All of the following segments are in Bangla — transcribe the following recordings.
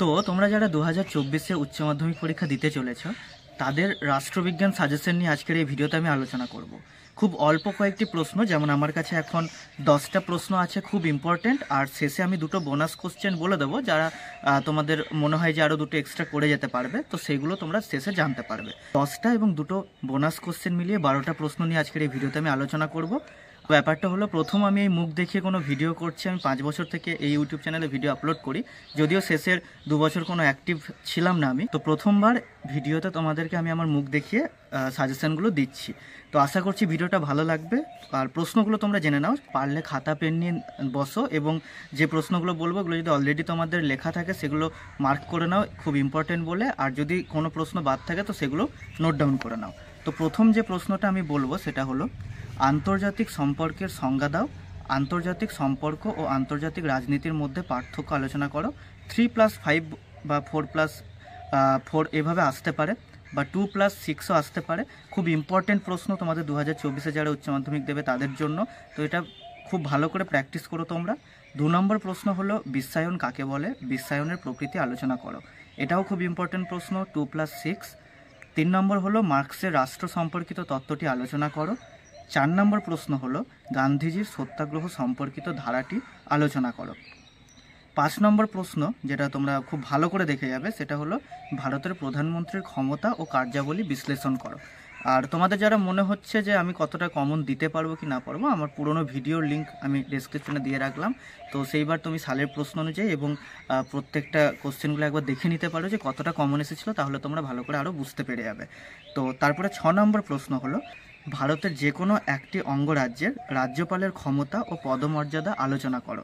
তো তোমরা যারা দু হাজার চব্বিশে উচ্চ মাধ্যমিক পরীক্ষা দিতে চলেছ তাদের রাষ্ট্রবিজ্ঞান সাজেশন নিয়ে আজকের এই ভিডিওতে আমি আলোচনা করব। খুব অল্প কয়েকটি প্রশ্ন যেমন আমার কাছে এখন দশটা প্রশ্ন আছে খুব ইম্পর্টেন্ট আর শেষে আমি দুটো বোনাস কোশ্চেন বলে দেবো যারা তোমাদের মনে হয় যে আরও দুটো এক্সট্রা করে যেতে পারবে তো সেগুলো তোমরা শেষে জানতে পারবে দশটা এবং দুটো বোনাস কোশ্চেন মিলিয়ে বারোটা প্রশ্ন নিয়ে আজকের এই ভিডিওতে আমি আলোচনা করব তো ব্যাপারটা হলো প্রথম আমি এই মুখ দেখিয়ে কোনো ভিডিও করছি আমি পাঁচ বছর থেকে এই ইউটিউব চ্যানেলে ভিডিও আপলোড করি যদিও শেষের দু বছর কোনো অ্যাক্টিভ ছিলাম না আমি তো প্রথমবার ভিডিওতে তোমাদেরকে আমি আমার মুখ দেখিয়ে সাজেশানগুলো দিচ্ছি তো আশা করছি ভিডিওটা ভালো লাগবে আর প্রশ্নগুলো তোমরা জেনে নাও পারলে খাতা পেন নিয়ে বসো এবং যে প্রশ্নগুলো বলবো ওগুলো যদি অলরেডি তোমাদের লেখা থাকে সেগুলো মার্ক করে নাও খুব ইম্পর্টেন্ট বলে আর যদি কোনো প্রশ্ন বাদ থাকে তো সেগুলো নোট ডাউন করে নাও তো প্রথম যে প্রশ্নটা আমি বলবো সেটা হলো আন্তর্জাতিক সম্পর্কের সংজ্ঞা দাও আন্তর্জাতিক সম্পর্ক ও আন্তর্জাতিক রাজনীতির মধ্যে পার্থক্য আলোচনা করো থ্রি প্লাস ফাইভ বা ফোর প্লাস ফোর এভাবে আসতে পারে বা টু প্লাস সিক্সও আসতে পারে খুব ইম্পর্টেন্ট প্রশ্ন তোমাদের দু হাজার চব্বিশে যারা উচ্চ মাধ্যমিক দেবে তাদের জন্য তো এটা খুব ভালো করে প্র্যাকটিস করো তোমরা দু নম্বর প্রশ্ন হলো বিশ্বায়ন কাকে বলে বিশ্বায়নের প্রকৃতি আলোচনা করো এটাও খুব ইম্পর্টেন্ট প্রশ্ন টু প্লাস সিক্স তিন নম্বর হলো মার্কসের রাষ্ট্র সম্পর্কিত তত্ত্বটি আলোচনা করো চার নম্বর প্রশ্ন হলো গান্ধীজির সত্যাগ্রহ সম্পর্কিত ধারাটি আলোচনা করো পাঁচ নম্বর প্রশ্ন যেটা তোমরা খুব ভালো করে দেখে যাবে সেটা হলো ভারতের প্রধানমন্ত্রীর ক্ষমতা ও কার্যাবলী বিশ্লেষণ করো আর তোমাদের যারা মনে হচ্ছে যে আমি কতটা কমন দিতে পারবো কি না পারবো আমার পুরনো ভিডিওর লিঙ্ক আমি ডেসক্রিপশনে দিয়ে রাখলাম তো সেইবার তুমি সালের প্রশ্ন অনুযায়ী এবং প্রত্যেকটা কোশ্চেনগুলো একবার দেখে নিতে পারো যে কতটা কমন এসেছিলো তাহলে তোমরা ভালো করে আরও বুঝতে পেরে যাবে তো তারপরে ছ নম্বর প্রশ্ন হলো ভারতের যে কোনো একটি অঙ্গরাজ্যের রাজ্যপালের ক্ষমতা ও পদমর্যাদা আলোচনা করো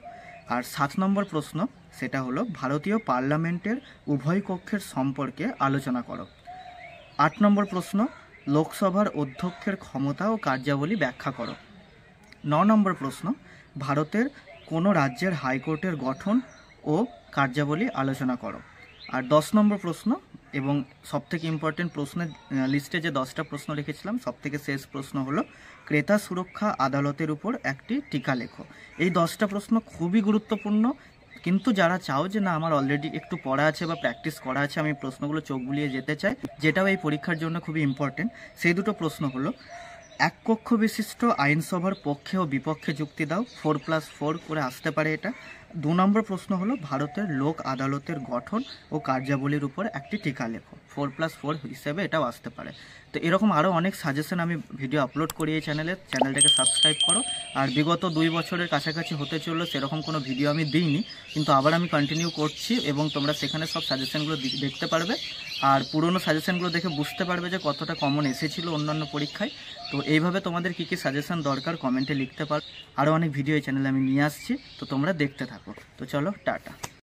আর সাত নম্বর প্রশ্ন সেটা হলো ভারতীয় পার্লামেন্টের উভয় কক্ষের সম্পর্কে আলোচনা করো আট নম্বর প্রশ্ন লোকসভার অধ্যক্ষের ক্ষমতা ও কার্যাবলী ব্যাখ্যা করো ন নম্বর প্রশ্ন ভারতের কোনো রাজ্যের হাইকোর্টের গঠন ও কার্যাবলী আলোচনা করো আর দশ নম্বর প্রশ্ন এবং সবথেকে ইম্পর্টেন্ট প্রশ্নের লিস্টে যে দশটা প্রশ্ন লিখেছিলাম সবথেকে শেষ প্রশ্ন হলো ক্রেতা সুরক্ষা আদালতের উপর একটি টিকা লেখো এই দশটা প্রশ্ন খুবই গুরুত্বপূর্ণ কিন্তু যারা চাও যে না আমার অলরেডি একটু পড়া আছে বা প্র্যাকটিস করা আছে আমি প্রশ্নগুলো চোখ বুলিয়ে যেতে চাই যেটাও এই পরীক্ষার জন্য খুবই ইম্পর্টেন্ট সেই দুটো প্রশ্ন হলো এক কক্ষ বিশিষ্ট আইনসভার পক্ষে ও বিপক্ষে যুক্তি দাও ফোর প্লাস ফোর করে আসতে পারে এটা দু নম্বর প্রশ্ন হলো ভারতের লোক আদালতের গঠন ও কার্যাবলীর উপর একটি টিকা লেখো ফোর প্লাস ফোর হিসেবে এটাও আসতে পারে তো এরকম আরও অনেক সাজেশন আমি ভিডিও আপলোড করি এই চ্যানেলে চ্যানেলটাকে সাবস্ক্রাইব করো আর বিগত দুই বছরের কাছাকাছি হতে চললো সেরকম কোনো ভিডিও আমি দিইনি কিন্তু আবার আমি কন্টিনিউ করছি এবং তোমরা সেখানে সব সাজেশনগুলো দেখতে পারবে আর পুরনো সাজেশনগুলো দেখে বুঝতে পারবে যে কতটা কমন এসেছিলো অন্যান্য পরীক্ষায় তো এইভাবে তোমাদের কি কি সাজেশন দরকার কমেন্টে লিখতে পারো আরও অনেক ভিডিও এই চ্যানেলে আমি নিয়ে আসছি তো তোমরা দেখতে থাকো তো চলো টাটা